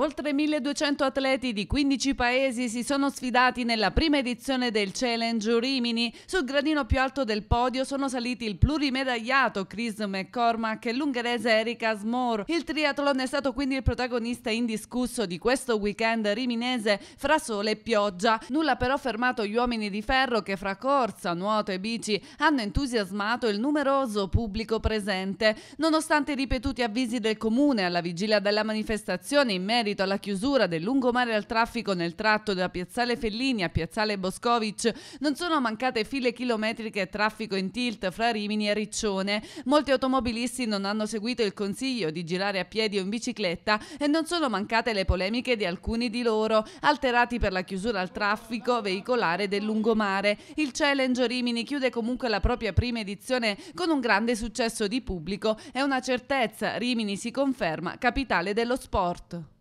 Oltre 1200 atleti di 15 paesi si sono sfidati nella prima edizione del Challenge Rimini. Sul gradino più alto del podio sono saliti il plurimedagliato Chris McCormack e l'ungherese Erika Smore. Il triathlon è stato quindi il protagonista indiscusso di questo weekend riminese fra sole e pioggia. Nulla però fermato gli uomini di ferro che fra corsa, nuoto e bici hanno entusiasmato il numeroso pubblico presente. Nonostante i ripetuti avvisi del comune alla vigilia della manifestazione in merito merito alla chiusura del lungomare al traffico nel tratto da Piazzale Fellini a Piazzale Boscovic, non sono mancate file chilometriche e traffico in tilt fra Rimini e Riccione. Molti automobilisti non hanno seguito il consiglio di girare a piedi o in bicicletta e non sono mancate le polemiche di alcuni di loro, alterati per la chiusura al traffico veicolare del lungomare. Il Challenge Rimini chiude comunque la propria prima edizione con un grande successo di pubblico e una certezza, Rimini si conferma capitale dello sport.